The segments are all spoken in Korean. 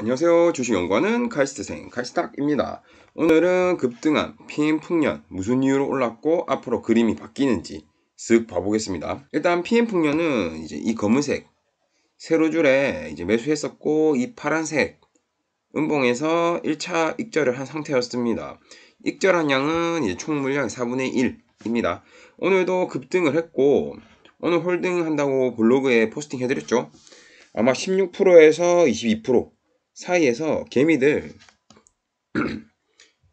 안녕하세요. 주식연구하는 카이스트생 카이스탁입니다. 오늘은 급등한 PM 풍년 무슨 이유로 올랐고 앞으로 그림이 바뀌는지 쓱 봐보겠습니다. 일단 PM 풍년은 이제 이 검은색 세로 줄에 이제 매수했었고 이 파란색 음봉에서 1차 익절을 한 상태였습니다. 익절한 양은 이제 총 물량 4분의 1입니다. 오늘도 급등을 했고 오늘 홀딩 한다고 블로그에 포스팅 해드렸죠. 아마 16%에서 22% 사이에서 개미들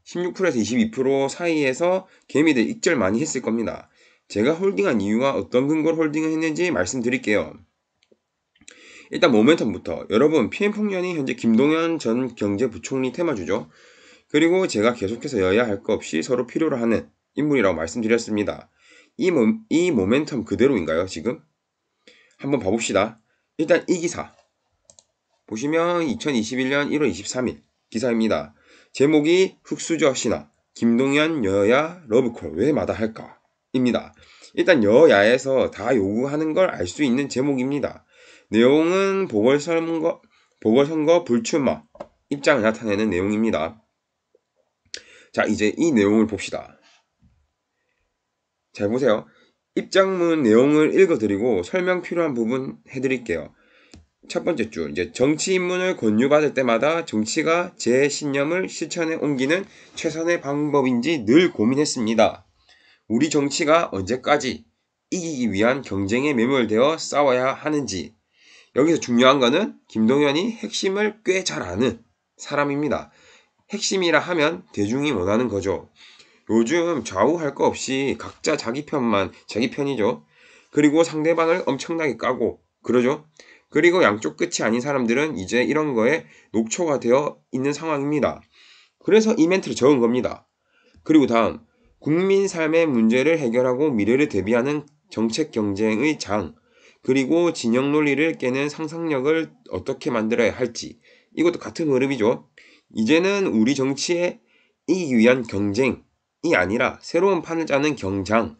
16%에서 22% 사이에서 개미들 익절 많이 했을 겁니다. 제가 홀딩한 이유와 어떤 근거로 홀딩을 했는지 말씀드릴게요. 일단 모멘텀부터 여러분 PM 폭년이 현재 김동연 전 경제부총리 테마주죠. 그리고 제가 계속해서 여야 할 것 없이 서로 필요로 하는 인물이라고 말씀드렸습니다. 이, 모, 이 모멘텀 그대로인가요 지금? 한번 봐봅시다. 일단 이 기사 보시면 2021년 1월 23일 기사입니다. 제목이 흑수저 신화 김동현 여야 러브콜 왜 마다할까? 입니다. 일단 여야에서 다 요구하는 걸 알 수 있는 제목입니다. 내용은 보궐선거, 보궐선거 불출마 입장을 나타내는 내용입니다. 자, 이제 이 내용을 봅시다. 잘 보세요. 입장문 내용을 읽어드리고 설명 필요한 부분 해드릴게요. 첫 번째 줄 이제 정치 입문을 권유받을 때마다 정치가 제 신념을 실천에 옮기는 최선의 방법인지 늘 고민했습니다. 우리 정치가 언제까지 이기기 위한 경쟁에 매몰되어 싸워야 하는지 여기서 중요한 것은 김동연이 핵심을 꽤 잘 아는 사람입니다. 핵심이라 하면 대중이 원하는 거죠. 요즘 좌우 할거 없이 각자 자기 편만 자기 편이죠. 그리고 상대방을 엄청나게 까고 그러죠. 그리고 양쪽 끝이 아닌 사람들은 이제 이런 거에 녹초가 되어 있는 상황입니다. 그래서 이 멘트를 적은 겁니다. 그리고 다음 국민 삶의 문제를 해결하고 미래를 대비하는 정책 경쟁의 장 그리고 진영 논리를 깨는 상상력을 어떻게 만들어야 할지 이것도 같은 흐름이죠. 이제는 우리 정치에 이기기 위한 경쟁이 아니라 새로운 판을 짜는 경장이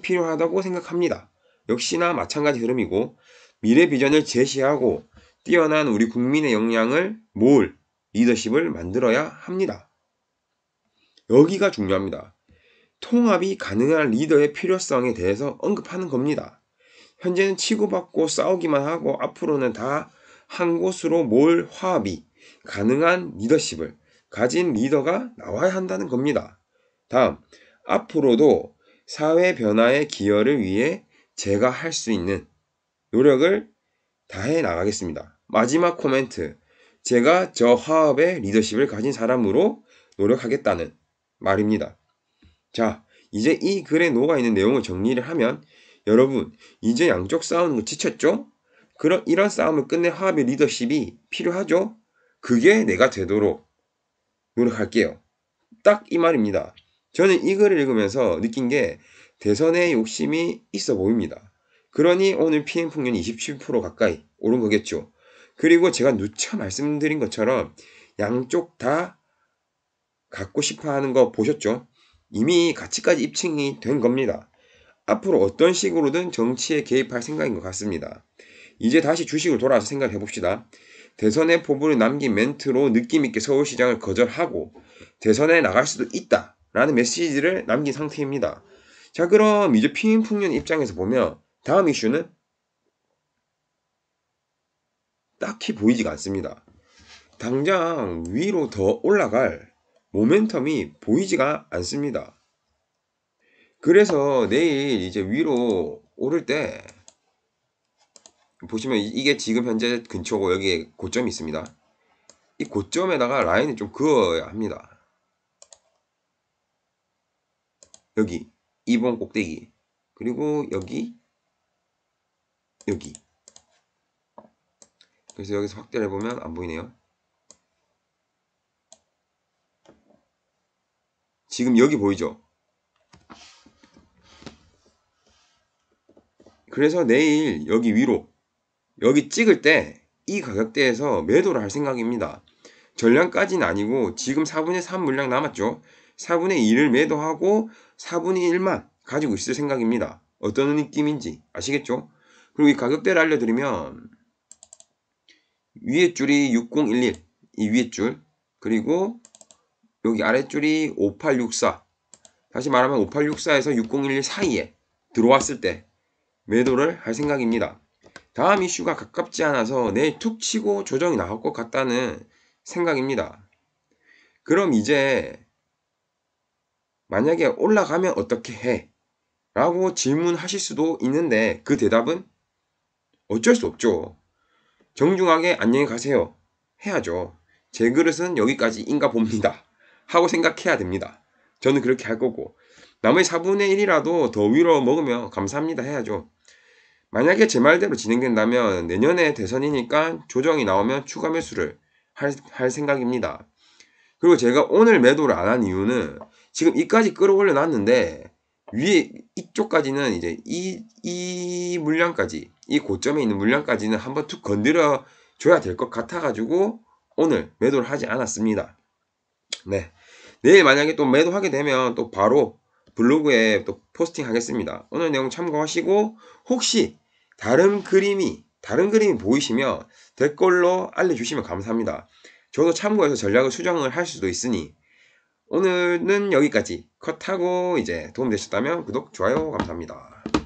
필요하다고 생각합니다. 역시나 마찬가지 흐름이고 미래 비전을 제시하고 뛰어난 우리 국민의 역량을 모을 리더십을 만들어야 합니다. 여기가 중요합니다. 통합이 가능한 리더의 필요성에 대해서 언급하는 겁니다. 현재는 치고받고 싸우기만 하고 앞으로는 다 한 곳으로 모을 화합이 가능한 리더십을 가진 리더가 나와야 한다는 겁니다. 다음, 앞으로도 사회 변화의 기여를 위해 제가 할 수 있는 노력을 다해 나가겠습니다. 마지막 코멘트. 제가 저 화합의 리더십을 가진 사람으로 노력하겠다는 말입니다. 자, 이제 이 글에 녹아 있는 내용을 정리를 하면 여러분, 이제 양쪽 싸우는 거 지쳤죠? 그런 이런 싸움을 끝내 화합의 리더십이 필요하죠? 그게 내가 되도록 노력할게요. 딱 이 말입니다. 저는 이 글을 읽으면서 느낀 게 대선의 욕심이 있어 보입니다. 그러니 오늘 PM 풍년27% 가까이 오른 거겠죠. 그리고 제가 누차 말씀드린 것처럼 양쪽 다 갖고 싶어 하는 거 보셨죠? 이미 가치까지 입증이 된 겁니다. 앞으로 어떤 식으로든 정치에 개입할 생각인 것 같습니다. 이제 다시 주식으로 돌아서 와 생각해 봅시다. 대선의 포부를 남긴 멘트로 느낌있게 서울시장을 거절하고 대선에 나갈 수도 있다 라는 메시지를 남긴 상태입니다. 자 그럼 이제 피임 풍년 입장에서 보면 다음 이슈는 딱히 보이지가 않습니다. 당장 위로 더 올라갈 모멘텀이 보이지가 않습니다. 그래서 내일 이제 위로 오를 때 보시면 이게 지금 현재 근처고 여기에 고점이 있습니다. 이 고점에다가 라인을 좀 그어야 합니다. 여기 이번 꼭대기 그리고 여기 여기 그래서 여기서 확대를 해보면 안 보이네요 지금 여기 보이죠 그래서 내일 여기 위로 여기 찍을 때 이 가격대에서 매도를 할 생각입니다 전량까지는 아니고 지금 4분의 3 물량 남았죠 4분의 2를 매도하고 4분의 1만 가지고 있을 생각입니다 어떤 느낌인지 아시겠죠? 그리고 이 가격대를 알려드리면 위에 줄이 6011 이 위에 줄 그리고 여기 아래 줄이 5864 다시 말하면 5864에서 6011 사이에 들어왔을 때 매도를 할 생각입니다. 다음 이슈가 가깝지 않아서 내일 툭 치고 조정이 나올 것 같다는 생각입니다. 그럼 이제 만약에 올라가면 어떻게 해? 라고 질문하실 수도 있는데 그 대답은 어쩔 수 없죠. 정중하게 안녕히 가세요. 해야죠. 제 그릇은 여기까지인가 봅니다. 하고 생각해야 됩니다. 저는 그렇게 할 거고 남의 4분의 1이라도 더 위로 먹으며 감사합니다 해야죠. 만약에 제 말대로 진행된다면 내년에 대선이니까 조정이 나오면 추가 매수를 할, 할 생각입니다. 그리고 제가 오늘 매도를 안 한 이유는 지금 이까지 끌어올려 놨는데 위에 이쪽까지는 이제 이, 이 물량까지 이 고점에 있는 물량까지는 한번 툭 건드려 줘야 될 것 같아 가지고 오늘 매도를 하지 않았습니다. 네. 내일 만약에 또 매도하게 되면 또 바로 블로그에 또 포스팅 하겠습니다. 오늘 내용 참고하시고 혹시 다른 그림이 다른 그림이 보이시면 댓글로 알려주시면 감사합니다. 저도 참고해서 전략을 수정을 할 수도 있으니 오늘은 여기까지 컷하고 이제 도움되셨다면 구독, 좋아요 감사합니다.